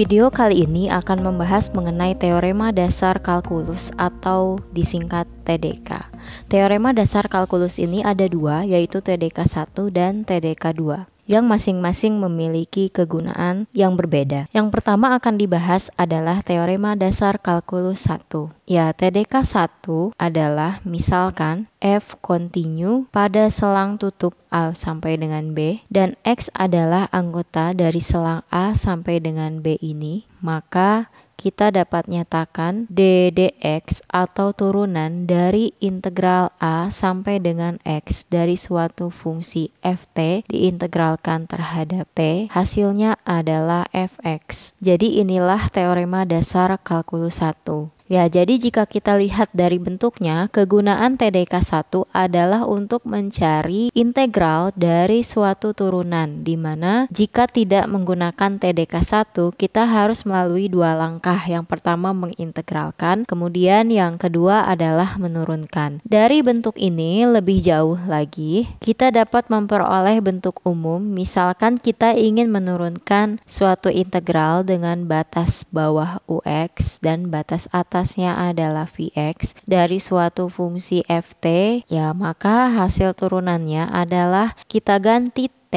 Video kali ini akan membahas mengenai teorema dasar kalkulus atau disingkat TDK. Teorema dasar kalkulus ini ada dua, yaitu TDK 1 dan TDK 2 yang masing-masing memiliki kegunaan yang berbeda. Yang pertama akan dibahas adalah teorema dasar kalkulus 1. Ya, TDK 1 adalah misalkan F kontinu pada selang tutup A sampai dengan B dan X adalah anggota dari selang A sampai dengan B ini, maka kita dapat nyatakan ddx atau turunan dari integral a sampai dengan x dari suatu fungsi ft diintegralkan terhadap t hasilnya adalah fx. Jadi inilah teorema dasar kalkulus 1. Ya, jadi jika kita lihat dari bentuknya, kegunaan TDK1 adalah untuk mencari integral dari suatu turunan, di mana jika tidak menggunakan TDK1, kita harus melalui dua langkah. Yang pertama mengintegralkan, kemudian yang kedua adalah menurunkan. Dari bentuk ini lebih jauh lagi, kita dapat memperoleh bentuk umum, misalkan kita ingin menurunkan suatu integral dengan batas bawah UX dan batas atas atasnya adalah Vx dari suatu fungsi ft, ya maka hasil turunannya adalah kita ganti T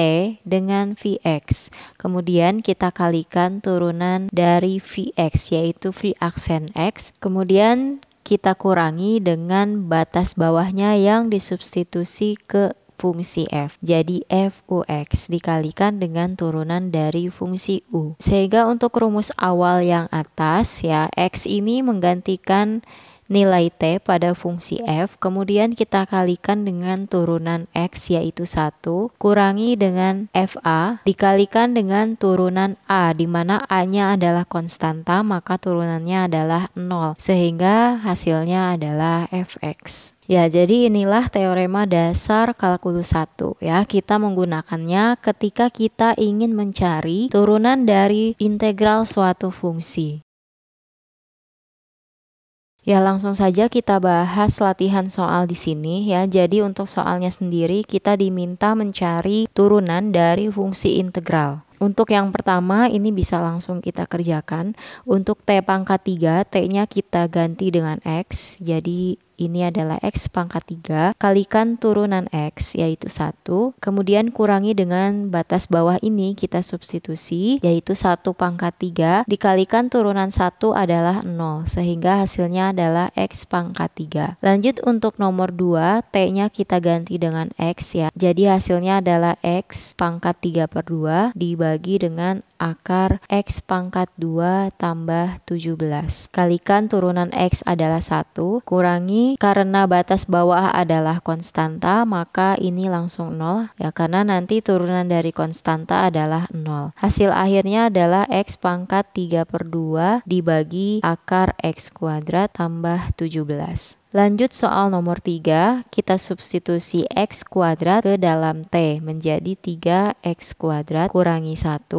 dengan Vx. Kemudian kita kalikan turunan dari Vx yaitu V aksen X. Kemudian kita kurangi dengan batas bawahnya yang disubstitusi ke fungsi f. Jadi f x dikalikan dengan turunan dari fungsi u. Sehingga untuk rumus awal yang atas ya x ini menggantikan nilai T pada fungsi F, kemudian kita kalikan dengan turunan X yaitu 1, kurangi dengan FA, dikalikan dengan turunan A, di mana A-nya adalah konstanta, maka turunannya adalah 0, sehingga hasilnya adalah Fx. Ya, jadi inilah teorema dasar kalkulus 1 ya. Kita menggunakannya ketika kita ingin mencari turunan dari integral suatu fungsi. Ya, langsung saja kita bahas latihan soal di sini ya. Jadi untuk soalnya sendiri kita diminta mencari turunan dari fungsi integral. Untuk yang pertama ini bisa langsung kita kerjakan. Untuk T pangkat 3, T-nya kita ganti dengan X. Jadi ini adalah X pangkat 3, kalikan turunan X, yaitu 1, kemudian kurangi dengan batas bawah ini kita substitusi, yaitu 1 pangkat 3, dikalikan turunan 1 adalah 0, sehingga hasilnya adalah X pangkat 3. Lanjut untuk nomor 2, T-nya kita ganti dengan X ya, jadi hasilnya adalah X pangkat 3 per 2 dibagi dengan akar X pangkat 2 tambah 17. Kalikan turunan X adalah 1, kurangi karena batas bawah adalah konstanta, maka ini langsung 0 ya karena nanti turunan dari konstanta adalah 0. Hasil akhirnya adalah x pangkat 3 per 2 dibagi akar x kuadrat tambah 17. Lanjut soal nomor 3, kita substitusi X kuadrat ke dalam T menjadi 3X kuadrat kurangi 1,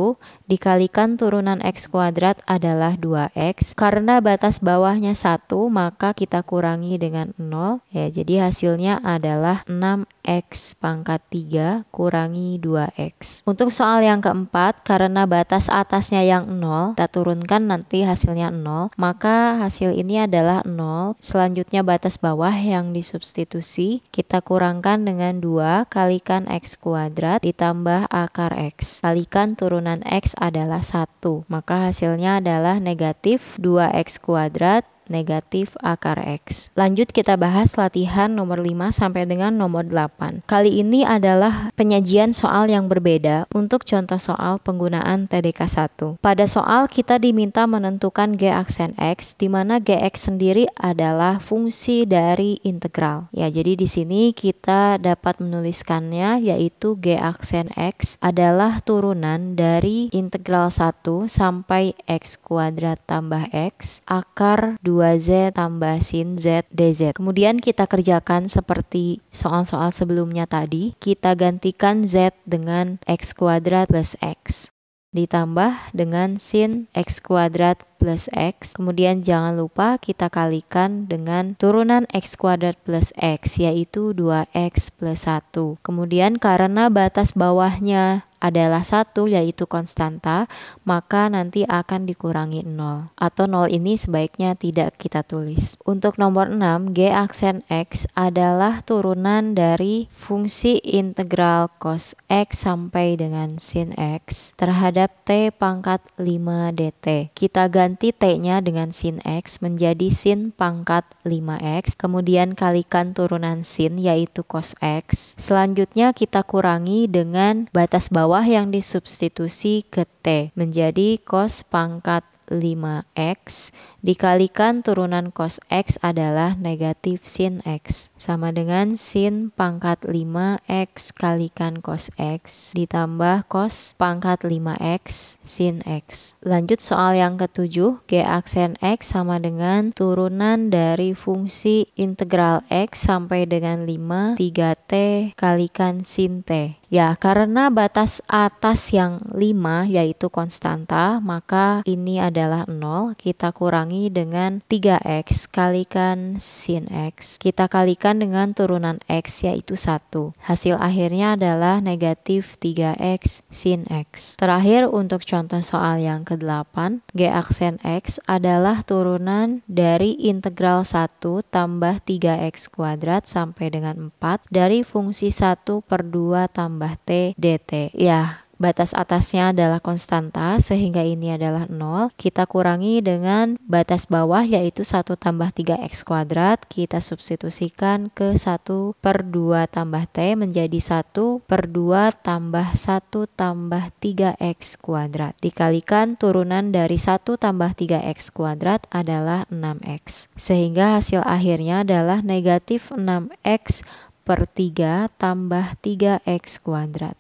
dikalikan turunan X kuadrat adalah 2X. Karena batas bawahnya 1, maka kita kurangi dengan 0. Ya, jadi hasilnya adalah 6X pangkat 3 kurangi 2X. Untuk soal yang keempat, karena batas atasnya yang 0, kita turunkan nanti hasilnya 0, maka hasil ini adalah 0. Selanjutnya batas atas bawah yang disubstitusi, kita kurangkan dengan 2 kalikan X kuadrat ditambah akar X. Kalikan turunan X adalah 1, maka hasilnya adalah negatif 2X kuadrat negatif akar X. Lanjut kita bahas latihan nomor 5 sampai dengan nomor 8. Kali ini adalah penyajian soal yang berbeda untuk contoh soal penggunaan TDK 1. Pada soal kita diminta menentukan G aksen X di mana GX sendiri adalah fungsi dari integral. Ya, jadi di sini kita dapat menuliskannya yaitu G aksen X adalah turunan dari integral 1 sampai X kuadrat tambah X akar 2 2Z tambah sin Z DZ. Kemudian kita kerjakan seperti soal-soal sebelumnya tadi. Kita gantikan Z dengan X kuadrat plus X ditambah dengan sin x kuadrat plus x. Kemudian jangan lupa kita kalikan dengan turunan x kuadrat plus x, yaitu 2x plus 1. Kemudian karena batas bawahnya adalah satu yaitu konstanta, maka nanti akan dikurangi 0 atau 0 ini sebaiknya tidak kita tulis. Untuk nomor 6, G aksen X adalah turunan dari fungsi integral cos X sampai dengan sin X terhadap T pangkat 5 dt. Kita ganti T-nya dengan sin X menjadi sin pangkat 5X, kemudian kalikan turunan sin yaitu cos X. Selanjutnya kita kurangi dengan batas bawah bawah yang disubstitusi ke T menjadi cos pangkat 5X Dikalikan turunan cos X adalah negatif sin X. Sama dengan sin pangkat 5X kalikan cos X ditambah cos pangkat 5X sin X. Lanjut soal yang ketujuh, G aksen X sama dengan turunan dari fungsi integral X sampai dengan 5 3T kalikan sin T. Ya, karena batas atas yang 5 yaitu konstanta, maka ini adalah 0, kita kurangi dikurangi dengan 3x kalikan sin x. Kita kalikan dengan turunan x yaitu 1. Hasil akhirnya adalah negatif 3x sin x. Terakhir untuk contoh soal yang ke-8, g aksen x adalah turunan dari integral 1 tambah 3x kuadrat sampai dengan 4 dari fungsi 1 per 2 tambah t dt. Ya, batas atasnya adalah konstanta sehingga ini adalah 0 kita kurangi dengan batas bawah yaitu 1 tambah 3x kuadrat kita substitusikan ke 1 per 2 tambah t menjadi 1 per 2 tambah 1 tambah 3x kuadrat dikalikan turunan dari 1 tambah 3x kuadrat adalah 6x sehingga hasil akhirnya adalah negatif 6x per 3 tambah 3x kuadrat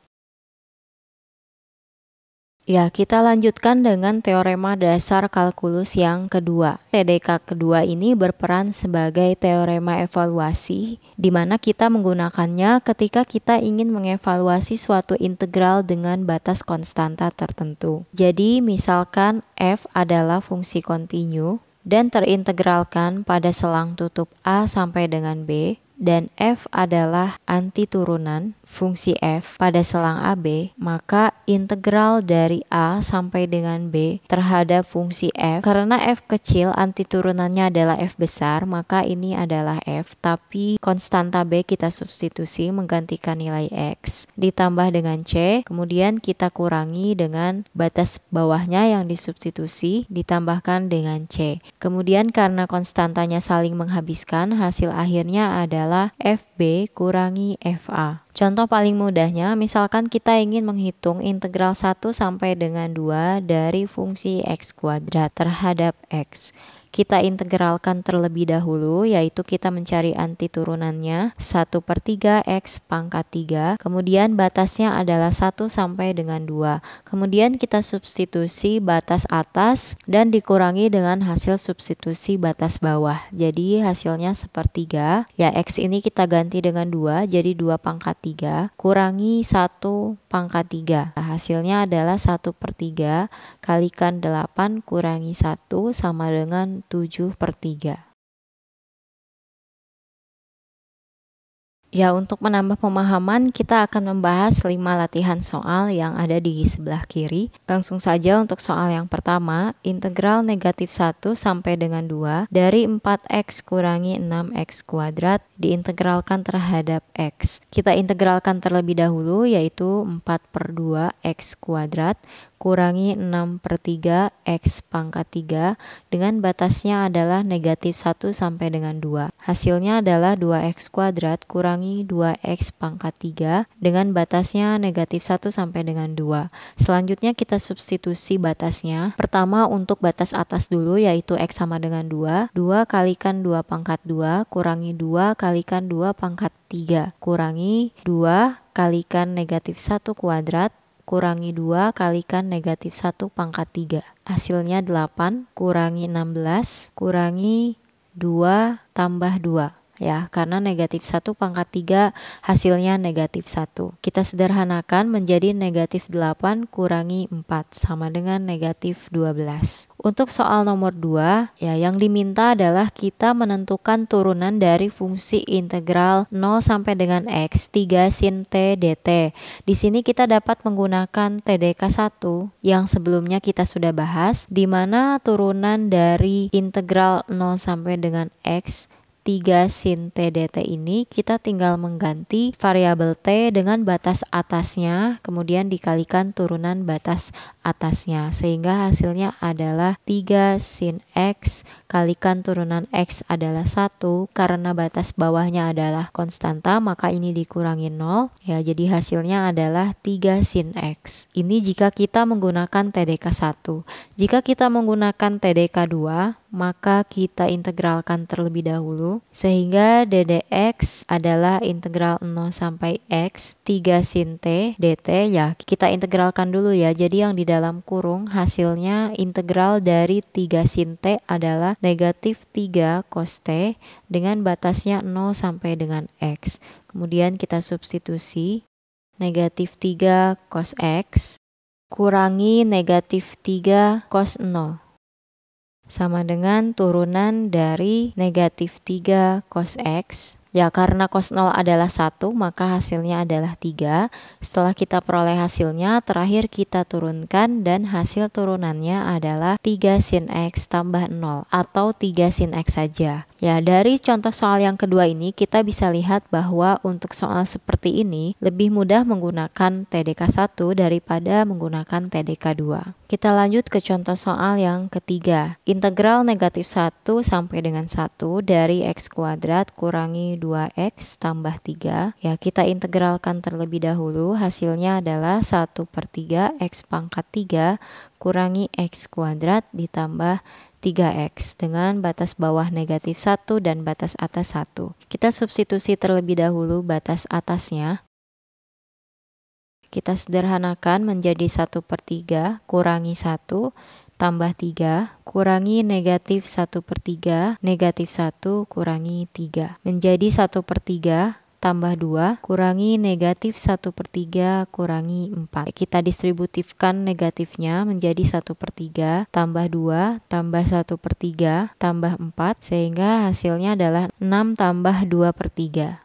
Ya, kita lanjutkan dengan teorema dasar kalkulus yang kedua. TDK kedua ini berperan sebagai teorema evaluasi, di mana kita menggunakannya ketika kita ingin mengevaluasi suatu integral dengan batas konstanta tertentu. Jadi, misalkan f adalah fungsi kontinu dan terintegralkan pada selang tutup A sampai dengan B, dan f adalah anti turunan fungsi f pada selang AB, maka integral dari A sampai dengan B terhadap fungsi f karena f kecil anti turunannya adalah f besar, maka ini adalah f tapi konstanta B kita substitusi menggantikan nilai x ditambah dengan c, kemudian kita kurangi dengan batas bawahnya yang disubstitusi ditambahkan dengan c. Kemudian karena konstantanya saling menghabiskan, hasil akhirnya adalah f b kurangi FA. Contoh paling mudahnya, misalkan kita ingin menghitung integral 1 sampai dengan 2 dari fungsi x kuadrat terhadap x kita integralkan terlebih dahulu, yaitu kita mencari anti turunannya 1 per 3 X pangkat 3, kemudian batasnya adalah 1 sampai dengan 2. Kemudian kita substitusi batas atas dan dikurangi dengan hasil substitusi batas bawah. Jadi hasilnya sepertiga, ya X ini kita ganti dengan 2, jadi 2 pangkat 3, kurangi 1 pangkat 3. Nah, hasilnya adalah 1 per 3 kalikan 8 kurangi 1 sama dengan 7 per 3. Ya, untuk menambah pemahaman, kita akan membahas 5 latihan soal yang ada di sebelah kiri. Langsung saja untuk soal yang pertama, integral negatif 1 sampai dengan 2 dari 4x kurangi 6x kuadrat diintegralkan terhadap x. Kita integralkan terlebih dahulu, yaitu 4 per 2x kuadrat kurangi 6 per 3 X pangkat 3 dengan batasnya adalah negatif 1 sampai dengan 2. Hasilnya adalah 2X kuadrat kurangi 2X pangkat 3 dengan batasnya negatif 1 sampai dengan 2. Selanjutnya kita substitusi batasnya. Pertama untuk batas atas dulu yaitu X sama dengan 2. 2 kalikan 2 pangkat 2 kurangi 2 kalikan 2 pangkat 3 kurangi 2 kalikan negatif 1 kuadrat kurangi 2 kalikan negatif 1 pangkat 3. Hasilnya 8, kurangi 16, kurangi 2 tambah 2 ya karena negatif satu pangkat tiga hasilnya negatif satu. kita sederhanakan menjadi negatif 8 kurangi 4 sama dengan negatif 12 untuk soal nomor 2 ya yang diminta adalah kita menentukan turunan dari fungsi integral 0 sampai dengan X 3 sin T dt di sini kita dapat menggunakan TDK1 yang sebelumnya kita sudah bahas di mana turunan dari integral 0 sampai dengan X 3 sin t dt ini kita tinggal mengganti variabel t dengan batas atasnya kemudian dikalikan turunan batas atasnya sehingga hasilnya adalah 3 sin x kalikan turunan x adalah 1 karena batas bawahnya adalah konstanta maka ini dikurangi 0 ya jadi hasilnya adalah 3 sin x ini jika kita menggunakan TDK 1 jika kita menggunakan TDK 2 maka kita integralkan terlebih dahulu sehingga ddx adalah integral 0 sampai x 3 sin t dt ya kita integralkan dulu ya jadi yang di dalam kurung hasilnya integral dari 3 sin t adalah negatif 3 cos t dengan batasnya 0 sampai dengan x kemudian kita substitusi negatif 3 cos x kurangi negatif 3 cos 0 sama dengan turunan dari negatif 3 cos X Ya, karena cos 0 adalah satu maka hasilnya adalah 3. Setelah kita peroleh hasilnya, terakhir kita turunkan dan hasil turunannya adalah 3 sin X tambah 0 atau 3 sin X saja. Ya, dari contoh soal yang kedua ini kita bisa lihat bahwa untuk soal seperti ini lebih mudah menggunakan TDK1 daripada menggunakan TDK2. Kita lanjut ke contoh soal yang ketiga. Integral negatif 1 sampai dengan 1 dari X kuadrat kurangi 2x tambah 3. Ya, kita integralkan terlebih dahulu. Hasilnya adalah 1 per 3 x pangkat 3 kurangi x kuadrat ditambah 3x dengan batas bawah negatif 1 dan batas atas 1. Kita substitusi terlebih dahulu batas atasnya. Kita sederhanakan menjadi 1 per 3 kurangi 1 tambah 3, kurangi negatif 1 per 3, negatif 1 kurangi 3. Menjadi 1 per 3, tambah 2 kurangi negatif 1 per 3 kurangi 4. Kita distributifkan negatifnya menjadi 1 per 3 tambah 2 tambah 1 per 3 tambah 4 sehingga hasilnya adalah 6 tambah 2 per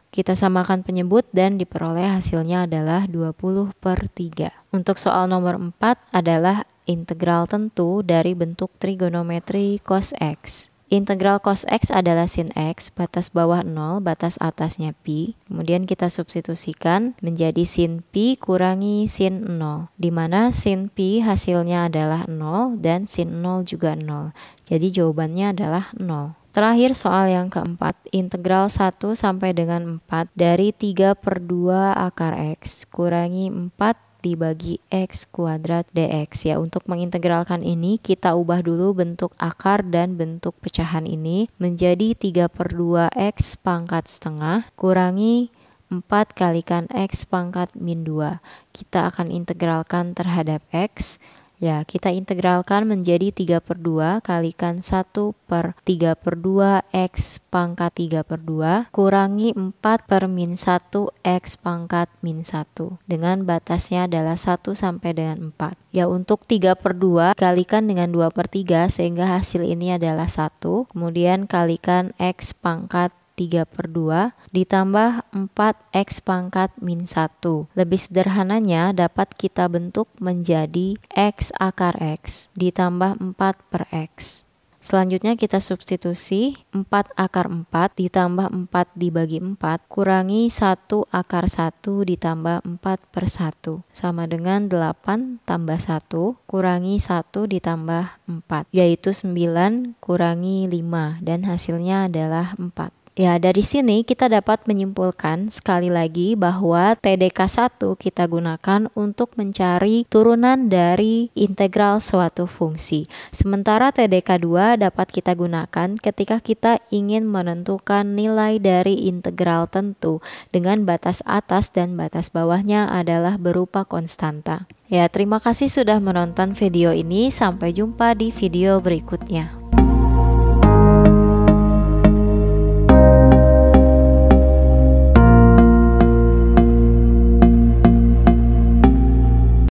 3. Kita samakan penyebut dan diperoleh hasilnya adalah 20 per 3. Untuk soal nomor 4 adalah integral tentu dari bentuk trigonometri cos x. Integral cos x adalah sin x, batas bawah 0, batas atasnya pi. Kemudian kita substitusikan menjadi sin pi kurangi sin 0, di mana sin pi hasilnya adalah 0 dan sin 0 juga 0. Jadi jawabannya adalah 0. Terakhir soal yang keempat, integral 1 sampai dengan 4 dari 3 per 2 akar x kurangi 4 dibagi x kuadrat dx ya. Untuk mengintegralkan ini kita ubah dulu bentuk akar dan bentuk pecahan ini menjadi 3 per 2 x pangkat setengah kurangi 4 kalikan x pangkat min 2. Kita akan integralkan terhadap x Ya, kita integralkan menjadi 3 per 2 kalikan 1 per 3 per 2 X pangkat 3 per 2 kurangi 4 per min 1 X pangkat min 1 dengan batasnya adalah 1 sampai dengan 4. Ya, untuk 3 per 2 kalikan dengan 2 per 3 sehingga hasil ini adalah 1 kemudian kalikan X pangkat 3 per 2 ditambah 4x pangkat min 1. Lebih sederhananya dapat kita bentuk menjadi x akar x ditambah 4 per x. Selanjutnya kita substitusi 4 akar 4 ditambah 4 dibagi 4 kurangi 1 akar 1 ditambah 4 per 1 sama dengan 8 tambah 1 kurangi 1 ditambah 4 yaitu 9 kurangi 5 dan hasilnya adalah 4. Ya, dari sini kita dapat menyimpulkan sekali lagi bahwa TDK1 kita gunakan untuk mencari turunan dari integral suatu fungsi. Sementara TDK2 dapat kita gunakan ketika kita ingin menentukan nilai dari integral tentu dengan batas atas dan batas bawahnya adalah berupa konstanta. Ya, terima kasih sudah menonton video ini. Sampai jumpa di video berikutnya.